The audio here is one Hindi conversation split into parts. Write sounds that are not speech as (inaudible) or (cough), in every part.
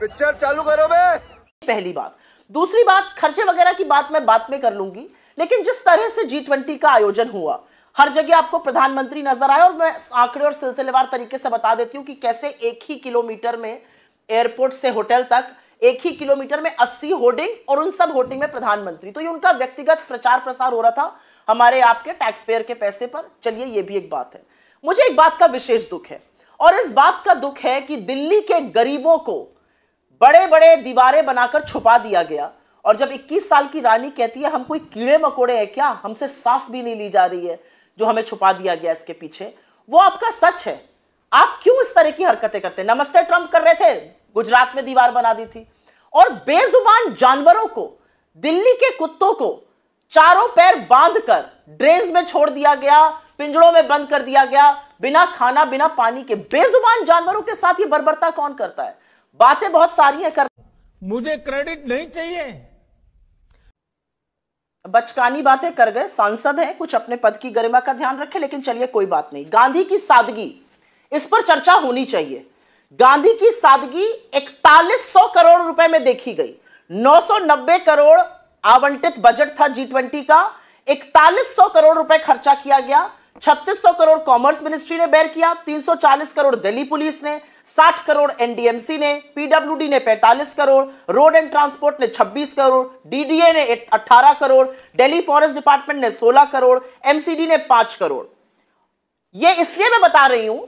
पिक्चर चालू करो बे पहली बात दूसरी बात खर्चे वगैरह की बात मैं बात में कर लूंगी लेकिन जिस तरह से जी ट्वेंटी का आयोजन हुआ हर जगह आपको प्रधानमंत्री नजर आए और मैं आंकड़े और सिलसिलेवार तरीके से बता देती हूँ कि कैसे एक ही किलोमीटर में एयरपोर्ट से होटल तक एक ही किलोमीटर में 80 होर्डिंग और उन सब होर्डिंग में प्रधानमंत्री तो ये उनका व्यक्तिगत प्रचार प्रसार हो रहा था हमारे आपके टैक्स पेयर के पैसे पर चलिए ये भी एक बात है मुझे एक बात का विशेष दुख है और इस बात का दुख है कि दिल्ली के गरीबों को बड़े बड़े दीवारें बनाकर छुपा दिया गया और जब 21 साल की रानी कहती है हम कोई कीड़े मकोड़े हैं क्या हमसे सांस भी नहीं ली जा रही है जो हमें छुपा दिया गया इसके पीछे वो आपका सच है आप क्यों इस तरह की हरकतें करते हैं नमस्ते ट्रम्प कर रहे थे गुजरात में दीवार बना दी थी और बेजुबान जानवरों को दिल्ली के कुत्तों को चारों पैर बांध कर ड्रेन में छोड़ दिया गया पिंजड़ों में बंद कर दिया गया बिना खाना बिना पानी के बेजुबान जानवरों के साथ ये बर्बरता कौन करता है बातें बहुत सारी है कर मुझे क्रेडिट नहीं चाहिए बचकानी बातें कर गए सांसद हैं कुछ अपने पद की गरिमा का ध्यान रखें लेकिन चलिए कोई बात नहीं गांधी की सादगी इस पर चर्चा होनी चाहिए गांधी की सादगी इकतालीस करोड़ रुपए में देखी गई 990 करोड़ आवंटित बजट था जी ट्वेंटी का इकतालीस करोड़ रुपए खर्चा किया गया 3600 करोड़ कॉमर्स मिनिस्ट्री ने बैर किया 340 करोड़ दिल्ली पुलिस ने साठ करोड़ एनडीएमसी ने पीडब्ल्यूडी ने 45 करोड़ रोड एंड ट्रांसपोर्ट ने 26 करोड़ डीडीए ने 18 करोड़ दिल्ली फॉरेस्ट डिपार्टमेंट ने 16 करोड़ एमसीडी ने 5 करोड़ ये इसलिए मैं बता रही हूं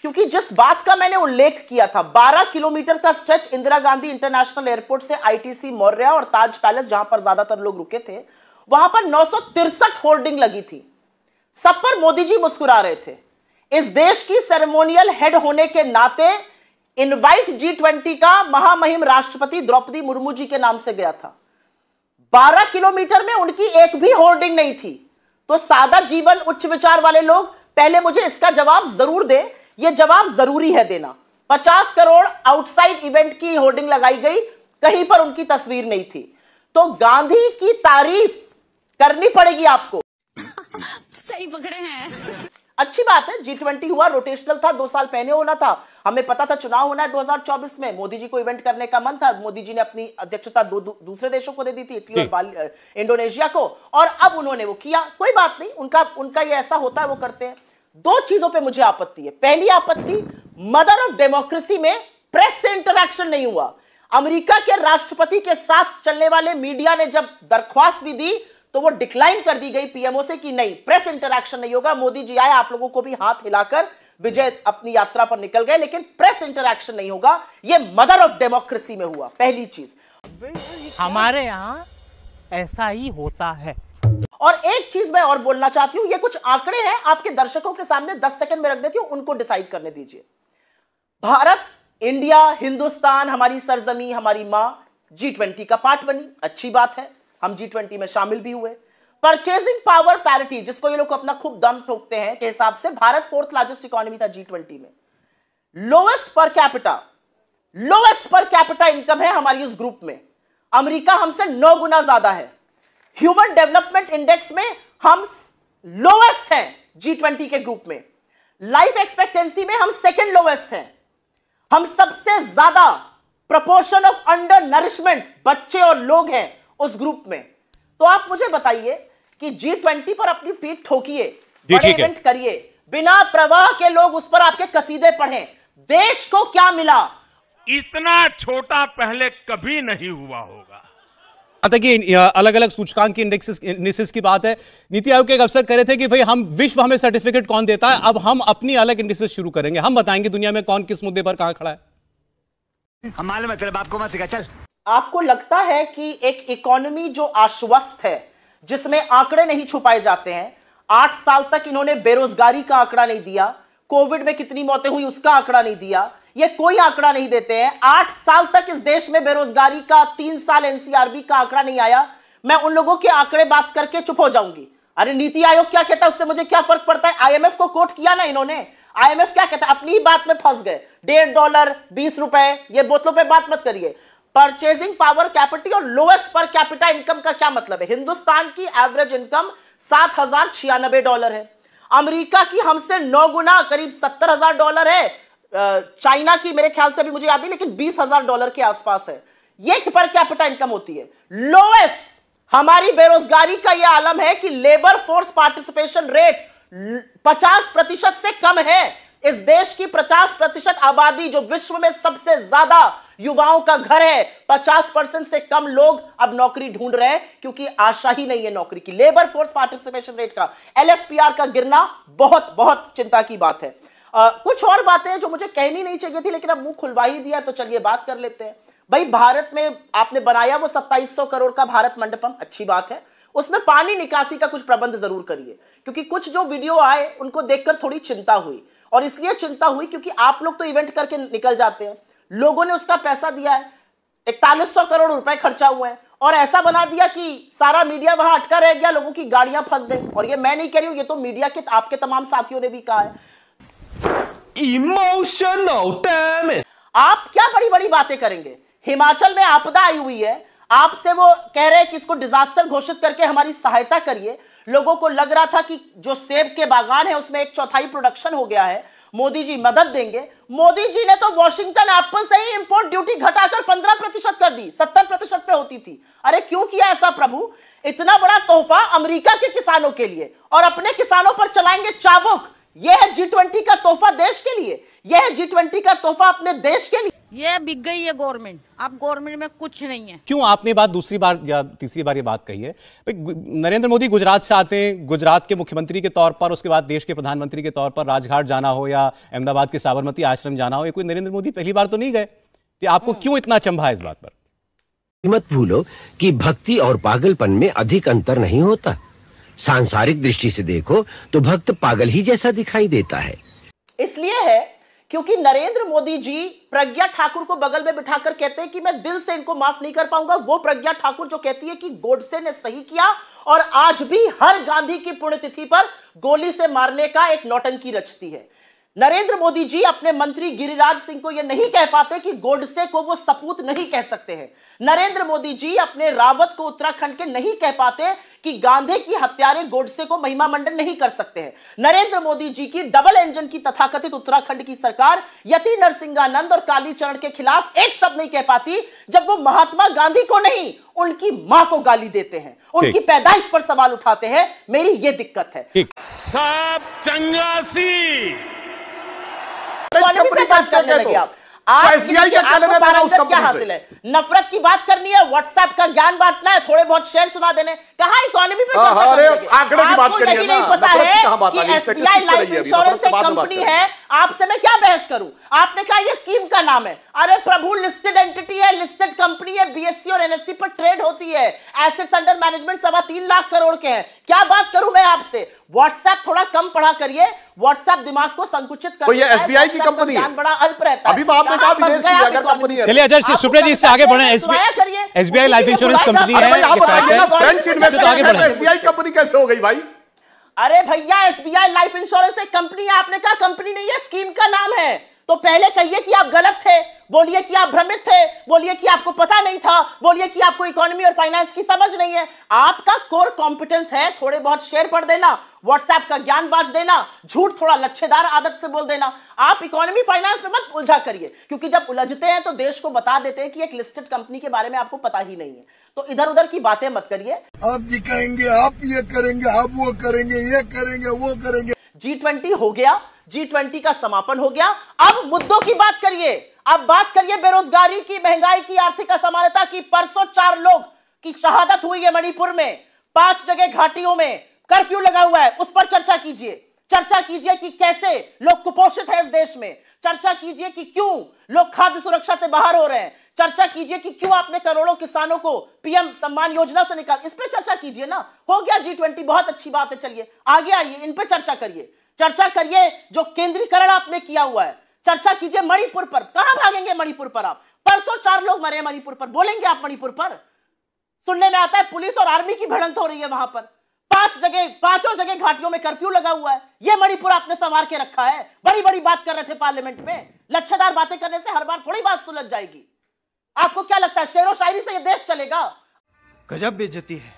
क्योंकि जिस बात का मैंने उल्लेख किया था 12 किलोमीटर का stretch Indira Gandhi international airport से आईटीसी मौर्य और ताज पैलेस जहां पर ज्यादातर लोग रुके थे वहां पर नौ होर्डिंग लगी थी सब पर मोदी जी मुस्कुरा रहे थे इस देश की सेरेमोनियल हेड होने के नाते इनवाइट जी ट्वेंटी का महामहिम राष्ट्रपति द्रौपदी मुर्मू जी के नाम से गया था बारह किलोमीटर में उनकी एक भी होर्डिंग नहीं थी तो सादा जीवन उच्च विचार वाले लोग पहले मुझे इसका जवाब जरूर दें यह जवाब जरूरी है देना पचास करोड़ आउटसाइड इवेंट की होर्डिंग लगाई गई कहीं पर उनकी तस्वीर नहीं थी तो गांधी की तारीफ करनी पड़ेगी आपको (laughs) सही पकड़े हैं अच्छी बात है जी ट्वेंटी हुआ रोटेशनल था दो साल पहले होना था हमें पता था चुनाव होना है 2024 में मोदी जी को इवेंट करने का मन था मोदी जी ने अपनी अध्यक्षता दो, दू, दूसरे देशों को दे दी थी इटली और इंडोनेशिया को और अब उन्होंने वो किया कोई बात नहीं उनका उनका ये ऐसा होता है वो करते हैं दो चीजों पर मुझे आपत्ति है पहली आपत्ति मदर ऑफ डेमोक्रेसी में प्रेस से इंटरेक्शन नहीं हुआ अमेरिका के राष्ट्रपति के साथ चलने वाले मीडिया ने जब दरख्वास्त भी दी तो वो डिक्लाइन कर दी गई पीएमओ से कि नहीं प्रेस इंटरेक्शन नहीं होगा मोदी जी आए आप लोगों को भी हाथ हिलाकर विजय अपनी यात्रा पर निकल गए लेकिन प्रेस इंटरेक्शन नहीं होगा ये मदर ऑफ डेमोक्रेसी में हुआ पहली चीज हमारे यहां ऐसा ही होता है और एक चीज मैं और बोलना चाहती हूं ये कुछ आंकड़े हैं आपके दर्शकों के सामने दस सेकंड में रख देती हूं उनको डिसाइड करने दीजिए भारत इंडिया हिंदुस्तान हमारी सरजमी हमारी मां जी ट्वेंटी का पार्ट बनी अच्छी बात है हम जी ट्वेंटी में शामिल भी हुए परचेजिंग पावर पैरिटी जिसको ये लोग अपना खूब दम ठोकते हैं के हिसाब से भारत फोर्थ लार्जेस्ट इकोनॉमी था जी ट्वेंटी में lowest per capita lowest per capita income है हमारी इस ग्रुप में अमेरिका हमसे नौ गुना ज्यादा है ह्यूमन डेवलपमेंट इंडेक्स में हम लोवेस्ट हैं जी ट्वेंटी के ग्रुप में लाइफ एक्सपेक्टेंसी में हम सेकेंड लोवेस्ट हैं हम सबसे ज्यादा प्रपोर्शन ऑफ अंडर नरिशमेंट बच्चे और लोग हैं उस ग्रुप में तो आप मुझे बताइए कि जी ट्वेंटी पर अपनी पीठ ठोकिए इवेंट करिए बिना प्रवाह के लोग उस पर आपके कसीदे पढ़ें देश को क्या मिला इतना छोटा पहले कभी नहीं हुआ होगा कि अलग अलग सूचकांक की इंडेक्सेस की बात है नीति आयोग के एक अफसर करे थे कि भाई हम विश्व हमें सर्टिफिकेट कौन देता है अब हम अपनी अलग इंडेक्सेस शुरू करेंगे हम बताएंगे दुनिया में कौन किस मुद्दे पर कहा खड़ा है तेरे बाप को मत सिखा चल आपको लगता है कि एक इकोनॉमी जो आश्वस्त है जिसमें आंकड़े नहीं छुपाए जाते हैं आठ साल तक इन्होंने बेरोजगारी का आंकड़ा नहीं दिया कोविड में कितनी मौतें हुई उसका आंकड़ा नहीं दिया ये कोई आंकड़ा नहीं देते हैं आठ साल तक इस देश में बेरोजगारी का तीन साल एनसीआरबी का आंकड़ा नहीं आया मैं उन लोगों के आंकड़े बात करके चुप हो जाऊंगी अरे नीति आयोग क्या कहता है उससे मुझे क्या फर्क पड़ता है आईएमएफ को कोट किया ना इन्होंने आईएमएफ क्या कहता है अपनी ही बात में फंस गए डेढ़ डॉलर बीस रुपए ये बोतलों पे बात मत करिए परचेजिंग पावर कैपिटी और लोएस्ट पर कैपिटा इनकम का क्या मतलब है हिंदुस्तान की एवरेज इनकम सात हजार छियानबे डॉलर है अमेरिका की हमसे नौ गुना करीब सत्तर हजार डॉलर है चाइना की मेरे ख्याल से भी मुझे याद है लेकिन बीस हजार डॉलर के आसपास है ये पर कैपिटा इनकम होती है लोएस्ट हमारी बेरोजगारी का यह आलम है कि लेबर फोर्स पार्टिसिपेशन रेट पचास प्रतिशत से कम है इस देश की पचास प्रतिशत आबादी जो विश्व में सबसे ज्यादा युवाओं का घर है पचास परसेंट से कम लोग अब नौकरी ढूंढ रहे हैं क्योंकि आशा ही नहीं है नौकरी की लेबर फोर्स पार्टिसिपेशन रेट का एलएफपीआर का गिरना बहुत बहुत चिंता की बात है आ, कुछ और बातें जो मुझे कहनी नहीं चाहिए थी लेकिन अब मुंह खुलवा ही दिया तो चलिए बात कर लेते हैं भाई भारत में आपने बनाया वो सत्ताईस करोड़ का भारत मंडपम अच्छी बात है उसमें पानी निकासी का कुछ प्रबंध जरूर करिए क्योंकि कुछ जो वीडियो आए उनको देखकर थोड़ी चिंता हुई और इसलिए चिंता हुई क्योंकि आप लोग तो इवेंट करके निकल जाते हैं लोगों ने उसका पैसा दिया है इकतालीस सौ करोड़ रुपए खर्चा हुआ है और ऐसा बना दिया कि सारा मीडिया वहां अटका रह गया लोगों की गाड़ियां फंस गई और ये मैं नहीं कह रही हूं ये तो मीडिया के आपके तमाम साथियों ने भी कहा है इमोशनल आप क्या बड़ी बड़ी बातें करेंगे हिमाचल में आपदा आई हुई है आपसे वो कह रहे हैं कि इसको डिजास्टर घोषित करके हमारी सहायता करिए लोगों को लग रहा था कि जो सेब के बागान है उसमें एक चौथाई प्रोडक्शन हो गया है मोदी जी मदद देंगे मोदी जी ने तो वॉशिंगटन एप्पल से ही इंपोर्ट ड्यूटी घटाकर 15 प्रतिशत कर दी 70 प्रतिशत पे होती थी अरे क्यों किया ऐसा प्रभु इतना बड़ा तोहफा अमेरिका के किसानों के लिए और अपने किसानों पर चलाएंगे चाबुक यह है जी का तोहफा देश के लिए यह है जी का तोहफा अपने देश के लिए ये बिक गई है गवर्नमेंट अब गवर्नमेंट में कुछ नहीं है क्यों आपने बात दूसरी बार या तीसरी बार ये बात कही है नरेंद्र मोदी गुजरात से आते हैं गुजरात के मुख्यमंत्री के तौर पर उसके बाद देश के प्रधानमंत्री के तौर पर राजघाट जाना हो या अहमदाबाद के साबरमती आश्रम जाना हो ये कोई नरेंद्र मोदी पहली बार तो नहीं गए तो आपको क्यों इतना चंभा है इस बात पर मत भूलो कि भक्ति और पागलपन में अधिक अंतर नहीं होता सांसारिक दृष्टि से देखो तो भक्त पागल ही जैसा दिखाई देता है इसलिए है क्योंकि नरेंद्र मोदी जी प्रज्ञा ठाकुर को बगल में बिठाकर कहते हैं कि मैं दिल से इनको माफ नहीं कर पाऊंगा वो प्रज्ञा ठाकुर जो कहती है कि गोडसे ने सही किया और आज भी हर गांधी की पुण्यतिथि पर गोली से मारने का एक नौटंकी रचती है नरेंद्र मोदी जी अपने मंत्री गिरिराज सिंह को यह नहीं कह पाते कि गोडसे को वो सपूत नहीं कह सकते हैं नरेंद्र मोदी जी अपने रावत को उत्तराखंड के नहीं कह पाते कि गांधी की हत्यारे गोडसे को महिमा मंडन नहीं कर सकते हैं नरेंद्र मोदी जी की डबल इंजन की तथाकथित उत्तराखंड की सरकार यति नरसिंहानंद और कालीचरण के खिलाफ एक शब्द नहीं कह पाती जब वो महात्मा गांधी को नहीं उनकी मां को गाली देते हैं उनकी पैदाइश पर सवाल उठाते हैं मेरी ये दिक्कत है साफ चंगा सी क्या हासिल है नफरत की बात करनी है व्हाट्सएप का ज्ञान बांटना है थोड़े बहुत शेयर सुना देने कहा इकोनॉमी पर आंकड़े की बात करिए नहीं पता है कि एसबीआई लाइफ इंश्योरेंस एक कंपनी है आपसे मैं क्या बहस करूं आपने कहा ये स्कीम का नाम है अरे प्रभु लिस्टेड एंटिटी है लिस्टेड कंपनी है बीएससी और एनएससी पर ट्रेड होती है एसेट्स अंडर मैनेजमेंट सवा तीन लाख करोड़ के हैं क्या बात करूं मैं आपसे व्हाट्सएप थोड़ा कम पढ़ा करिए व्हाट्सएप दिमाग को संकुचित कर तो ये एसबीआई की कंपनी है बड़ा अल्प रहता अभी तो आपने कहा विदेश की अगर कंपनी है चलिए अजय सुप्रिया जी इससे आगे बढ़े एसबीआई लाइफ इंश्योरेंस कंपनी है कैसे तो आगे बढ़े कंपनी कैसे हो गई भाई अरे भैया एसबीआई लाइफ इंश्योरेंस एक कंपनी है आपने कहा कंपनी नहीं है स्कीम का नाम है तो पहले कहिए कि आप गलत थे बोलिए कि आप भ्रमित थे बोलिए कि आपको पता नहीं था बोलिए कि आपको इकोनॉमी और फाइनेंस की समझ नहीं है आपका कोर कॉम्पिटेंस है थोड़े बहुत शेयर पढ़ देना व्हाट्सएप का ज्ञान बांट देना झूठ थोड़ा लच्छेदार आदत से बोल देना आप इकोनॉमी फाइनेंस में मत उलझा करिए क्योंकि जब उलझते हैं तो देश को बता देते हैं कि एक लिस्टेड कंपनी के बारे में आपको पता ही नहीं है तो इधर उधर की बातें मत करिए आप जी कहेंगे आप ये करेंगे आप वो करेंगे ये करेंगे वो करेंगे जी ट्वेंटी हो गया जी ट्वेंटी का समापन हो गया अब मुद्दों की बात करिए अब बात करिए बेरोजगारी की महंगाई की आर्थिक असमानता की परसों चार लोग की शहादत हुई है मणिपुर में पांच जगह घाटियों में कर्फ्यू लगा हुआ है उस पर चर्चा कीजिए चर्चा कीजिए कि कैसे लोग कुपोषित हैं इस देश में चर्चा कीजिए कि क्यों लोग खाद्य सुरक्षा से बाहर हो रहे हैं चर्चा कीजिए कि क्यों आपने करोड़ों किसानों को पीएम सम्मान योजना से निकाल इस पर चर्चा कीजिए ना हो गया जी ट्वेंटी बहुत अच्छी बात है चलिए आगे आइए इन पर चर्चा करिए चर्चा करिए जो केंद्रीकरण आपने किया हुआ है चर्चा कीजिए मणिपुर पर कहां भागेंगे मणिपुर पर आप परसों चार लोग मरे मणिपुर पर बोलेंगे आप मणिपुर पर सुनने में आता है पुलिस और आर्मी की भिड़ंत हो रही है वहां पर पांच जगह पांचों जगह घाटियों में कर्फ्यू लगा हुआ है यह मणिपुर आपने संवार के रखा है बड़ी बड़ी बात कर रहे थे पार्लियामेंट में लच्छेदार बातें करने से हर बार थोड़ी बात सुलझ जाएगी आपको क्या लगता है शेरों शायरी से यह देश चलेगा गजब बेजती है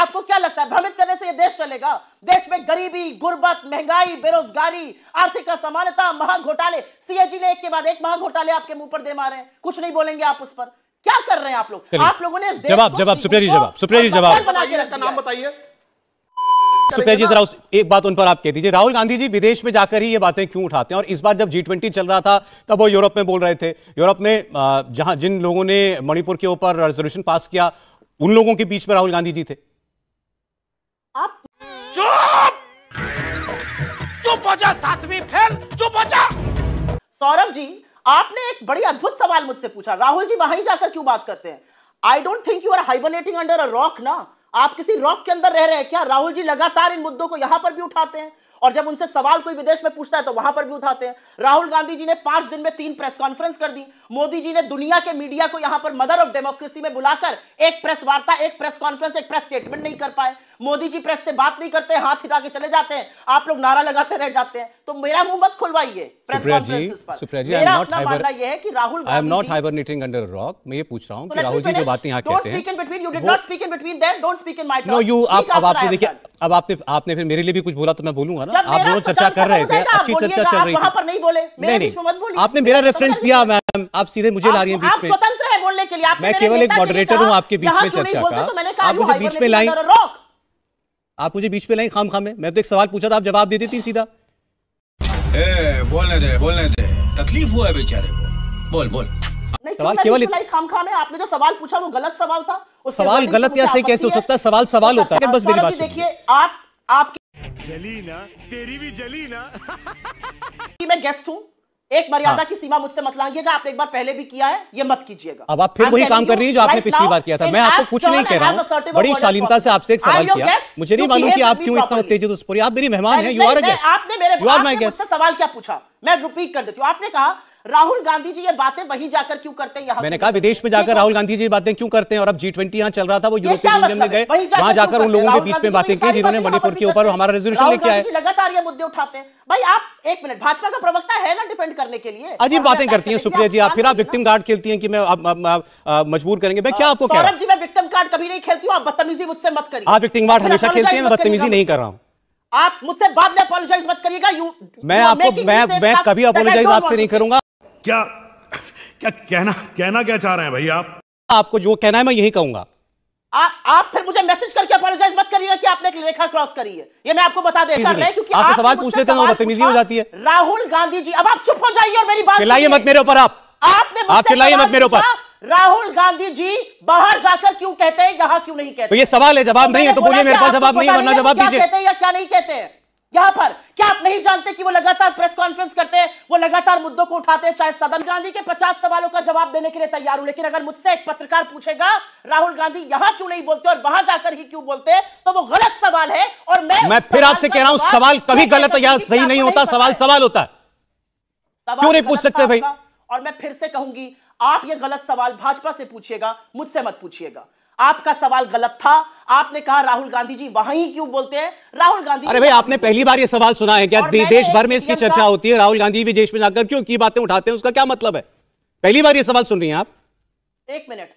आपको क्या लगता है भ्रमित करने से ये देश चलेगा देश में गरीबी गुर्बत महंगाई बेरोजगारी आर्थिक असमानता महा घोटाले सीएजी ने एक के बाद एक महा घोटाले आपके मुंह पर दे मारे हैं कुछ नहीं बोलेंगे आप उस पर क्या कर रहे हैं आप लोग आप लोगों ने जवाब जवाब सुप्रेरी जवाब सुप्रेरी जवाब नाम बताइए सुप्रिया जी जरा एक बात उन पर आप कह दीजिए राहुल गांधी जी विदेश में जाकर ही ये बातें क्यों उठाते हैं और इस बार जब जी ट्वेंटी चल रहा था तब वो यूरोप में बोल रहे थे यूरोप में जहां जिन लोगों ने मणिपुर के ऊपर रेजोल्यूशन पास किया उन लोगों के बीच में राहुल गांधी जी थे हो जा सातवीं फेल चुप हो जा सौरभ जी आपने एक बड़ी अद्भुत सवाल मुझसे पूछा राहुल जी वहीं जाकर क्यों बात करते हैं I don't think you are hibernating under a rock ना आप किसी रॉक के अंदर रह रहे हैं क्या राहुल जी लगातार इन मुद्दों को यहां पर भी उठाते हैं और जब उनसे सवाल कोई विदेश में पूछता है तो वहां पर भी उठाते हैं राहुल गांधी जी ने पांच दिन में तीन प्रेस कॉन्फ्रेंस कर दी मोदी जी ने दुनिया के मीडिया को यहां पर मदर ऑफ डेमोक्रेसी में बुलाकर एक प्रेस वार्ता एक प्रेस कॉन्फ्रेंस एक प्रेस स्टेटमेंट नहीं कर पाए मोदी जी प्रेस से बात नहीं करते हाथ हिला के चले जाते हैं आप लोग नारा लगाते रह जाते हैं तो मेरा मुंह मत खुलवाइए press Rahul I am not hibernating under rock मैं ये पूछ रहा हूँ कि तो राहुल जी जो बातें यहां कहते हैं नो यू आप अब आपने देखिए अब आपने आपने फिर मेरे लिए भी कुछ बोला तो मैं बोलूंगा ना आप दोनों चर्चा कर रहे थे अच्छी चर्चा चल रही थी आपने मेरा रेफरेंस दिया मैम आप सीधे मुझे ला रही हैं बीच में स्वतंत्र है बोलने के लिए आप मैं केवल एक मॉडरेटर हूं आपके बीच में चर्चा का तो आप मुझे बीच में लाई आप मुझे बीच में लाई खाम खामे मैं तो एक सवाल पूछा था आप जवाब दे देती सीधा ए, बोलने दे बोलने दे तकलीफ हुआ है बेचारे को बोल बोल सवाल केवल खाम खाम है आपने जो सवाल पूछा वो गलत सवाल था उस सवाल गलत या सही कैसे हो सकता है सवाल सवाल अच्छा, होता है बस अच्छा, मेरी बात देखिए आप आपके जली ना तेरी भी जली ना मैं गेस्ट हूँ एक मर्यादा हाँ। की सीमा मुझसे मत लांगिएगा आपने एक बार पहले भी किया है ये मत कीजिएगा अब आप फिर वही काम कर रही है जो आपने पिछली बार किया था मैं आपको कुछ नहीं कह रहा हूँ बड़ी शालीनता से आपसे एक सवाल किया मुझे नहीं मालूम कि आप क्यों इतना उत्तेजित उस पर आप मेरी मेहमान है यू आर आपने मेरे सवाल क्या पूछा मैं रिपीट कर देती हूँ आपने कहा राहुल गांधी जी ये बातें वहीं जाकर क्यों करते हैं मैंने कहा विदेश में जाकर राहुल गांधी जी बातें क्यों करते हैं और अब जी ट्वेंटी यहाँ चल रहा था वो यूरोपियन यूनियन में मतलब गए वहां जाकर उन लोगों के बीच में बातें तो की जिन्होंने मणिपुर के ऊपर हमारा रेजोल्यूशन लेके आए लगातार ये मुद्दे उठाते हैं भाई आप एक मिनट भाजपा का प्रवक्ता है ना डिफेंड करने के लिए अजीब बातें करती हैं सुप्रिया जी आप फिर आप विक्टिम कार्ड खेलती हैं कि मैं मजबूर करेंगे मैं क्या आपको सौरभ जी मैं विक्टिम कार्ड कभी नहीं खेलती हूँ आप बदतमीजी मुझसे मत करिए आप विक्टिम कार्ड हमेशा खेलती हैं मैं बदतमीजी नहीं कर रहा हूँ आप मुझसे बाद में अपोलोजाइज मत करिएगा यू मैं आपको मैं मैं कभी अपोलोजाइज आपसे नहीं करूंगा क्या क्या कहना कहना क्या चाह रहे हैं भाई आप आपको जो कहना है मैं यही कहूंगा आ, आप फिर मुझे मैसेज करके अपोलोजाइज मत करिएगा कि आपने एक रेखा क्रॉस करी है ये मैं आपको बता दे कर रहे क्योंकि आप सवाल पूछ लेते हैं बदतमीजी हो जाती है राहुल गांधी जी अब आप चुप हो जाइए और मेरी बात चिल्लाइए मत मेरे ऊपर आप आपने आप चिल्लाइए मत मेरे ऊपर राहुल गांधी जी बाहर जाकर क्यों कहते हैं यहां क्यों नहीं कहते तो ये सवाल है जवाब तो नहीं है तो बोलिए मेरे पास जवाब नहीं है वरना जवाब दीजिए कहते हैं या क्या नहीं कहते हैं यहां पर क्या आप नहीं जानते कि वो लगातार प्रेस कॉन्फ्रेंस करते हैं वो लगातार मुद्दों को उठाते हैं चाहे सदन गांधी के 50 सवालों का जवाब देने के लिए तैयार हूं लेकिन अगर मुझसे एक पत्रकार पूछेगा राहुल गांधी यहां क्यों नहीं बोलते और वहां जाकर ही क्यों बोलते तो वो गलत सवाल है और मैं मैं फिर आपसे कह रहा हूं सवाल कभी गलत या सही नहीं होता सवाल सवाल होता है क्यों नहीं पूछ सकते भाई और मैं फिर से कहूंगी आप ये गलत सवाल भाजपा से पूछिएगा मुझसे मत पूछिएगा आपका सवाल गलत था आपने कहा राहुल गांधी जी वहां ही क्यों बोलते हैं राहुल गांधी अरे भाई आपने पहली बार ये सवाल सुना है क्या देश भर में इसकी चर्चा होती है राहुल गांधी विदेश में जाकर क्यों की बातें उठाते हैं उसका क्या मतलब है पहली बार ये सवाल सुन रही हैं आप एक मिनट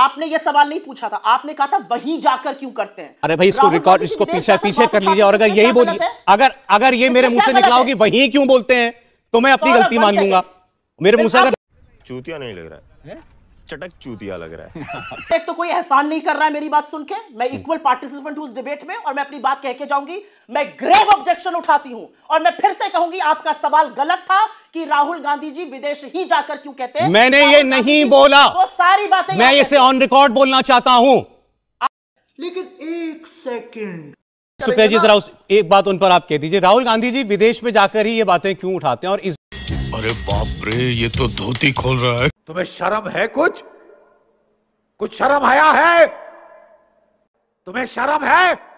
आपने ये सवाल नहीं पूछा था आपने कहा था वही जाकर क्यों करते हैं अरे भाई इसको रिकॉर्ड इसको पीछे पीछे कर लीजिए और अगर यही बोलिए अगर अगर ये मेरे मुंह से निकला होगी वही क्यों बोलते हैं तो मैं अपनी तो गलती मान लूंगा मेरे मुंह से अगर चूतिया नहीं लग रहा है चटक चूतिया लग रहा है (laughs) एक तो कोई एहसान नहीं कर रहा है मेरी बात सुन के मैं इक्वल पार्टिसिपेंट हूं इस डिबेट में और मैं अपनी बात कह के जाऊंगी मैं ग्रेव ऑब्जेक्शन उठाती हूं और मैं फिर से कहूंगी आपका सवाल गलत था कि राहुल गांधी जी विदेश ही जाकर क्यों कहते हैं मैंने ये नहीं बोला वो सारी बातें मैं इसे ऑन रिकॉर्ड बोलना चाहता हूं लेकिन एक सेकेंड सुप्रिया जी जरा एक बात उन पर आप कह दीजिए राहुल गांधी जी विदेश में जाकर ही ये बातें क्यों उठाते हैं और इस अरे बाप रे ये तो धोती खोल रहा है तुम्हें शर्म है कुछ कुछ शर्म आया है तुम्हें शर्म है